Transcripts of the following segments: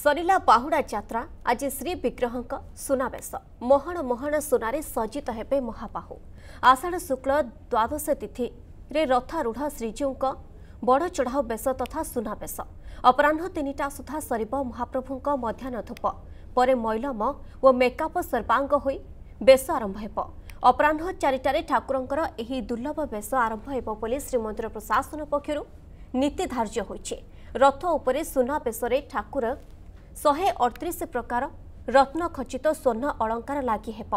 ସରିଲା ପାହୁଡ଼ା ଯାତ୍ରା ଆଜି ଶ୍ରୀବିଗ୍ରହଙ୍କ ସୁନାବେଶ ମହଣ ମହଣ ସୁନାରେ ସଜିତ ହେବେ ମହାପାହୁ ଆଷାଢ଼ ଶୁକ୍ଳ ଦ୍ୱାଦଶ ତିଥିରେ ରଥାରୂଢ଼ ଶ୍ରୀଜୀଉଙ୍କ ବଡ଼ ଚଢ଼ାଉ ବେଶ ତଥା ସୁନାବେଶ ଅପରାହ୍ନ ତିନିଟା ସୁଦ୍ଧା ସରିବ ମହାପ୍ରଭୁଙ୍କ ମଧ୍ୟାହ୍ନ ଧୂପ ପରେ ମୈଲମ ଓ ମେକଅପ୍ ସର୍ବାଙ୍ଗ ହୋଇ ବେଶ ଆରମ୍ଭ ହେବ ଅପରାହ୍ନ ଚାରିଟାରେ ଠାକୁରଙ୍କର ଏହି ଦୁର୍ଲଭ ବେଶ ଆରମ୍ଭ ହେବ ବୋଲି ଶ୍ରୀମନ୍ଦିର ପ୍ରଶାସନ ପକ୍ଷରୁ ନୀତି ଧାର୍ଯ୍ୟ ହୋଇଛି ରଥ ଉପରେ ସୁନାବେଶରେ ଠାକୁର ଶହେ ଅଠତିରିଶ ପ୍ରକାର ରତ୍ନଖଚିତ ସ୍ୱର୍ଣ୍ଣ ଅଳଙ୍କାର ଲାଗି ହେବ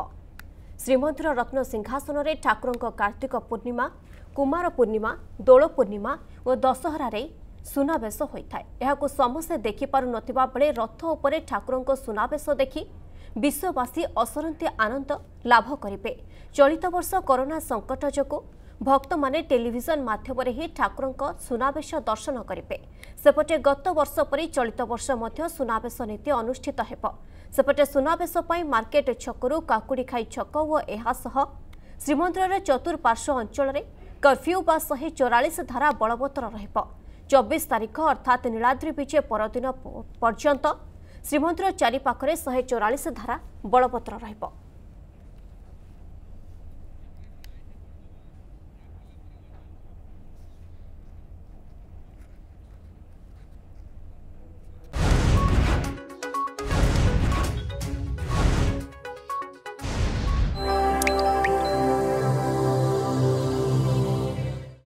ଶ୍ରୀମନ୍ଦିର ରତ୍ନ ସିଂହାସନରେ ଠାକୁରଙ୍କ କାର୍ତ୍ତିକ ପୂର୍ଣ୍ଣିମା କୁମାର ପୂର୍ଣ୍ଣିମା ଦୋଳ ପୂର୍ଣ୍ଣିମା ଓ ଦଶହରାରେ ସୁନାବେଶ ହୋଇଥାଏ ଏହାକୁ ସମସ୍ତେ ଦେଖିପାରୁନଥିବା ବେଳେ ରଥ ଉପରେ ଠାକୁରଙ୍କ ସୁନାବେଶ ଦେଖି ବିଶ୍ୱବାସୀ ଅସରନ୍ତି ଆନନ୍ଦ ଲାଭ କରିବେ ଚଳିତ ବର୍ଷ କରୋନା ସଙ୍କଟ ଯୋଗୁଁ ଭକ୍ତମାନେ ଟେଲିଭିଜନ ମାଧ୍ୟମରେ ହିଁ ଠାକୁରଙ୍କ ସୁନାବେଶ ଦର୍ଶନ କରିବେ ସେପଟେ ଗତ ବର୍ଷ ପରି ଚଳିତ ବର୍ଷ ମଧ୍ୟ ସୁନାବେଶ ନୀତି ଅନୁଷ୍ଠିତ ହେବ ସେପଟେ ସୁନାବେଶ ପାଇଁ ମାର୍କେଟ ଛକରୁ କାକୁଡ଼ିଖାଇ ଛକ ଓ ଏହାସହ ଶ୍ରୀମନ୍ଦିରର ଚତୁଃପାର୍ଶ୍ୱ ଅଞ୍ଚଳରେ କର୍ଫ୍ୟୁ ବା ଶହେ ଚଉରାଳିଶ ଧାରା ବଳବତ୍ତର ରହିବ ଚବିଶ ତାରିଖ ଅର୍ଥାତ୍ ନୀଳାଦ୍ରି ବିଜେ ପରଦିନ ପର୍ଯ୍ୟନ୍ତ ଶ୍ରୀମନ୍ଦିର ଚାରିପାଖରେ ଶହେ ଚଉରାଳିଶ ଧାରା ବଳବତ୍ତର ରହିବ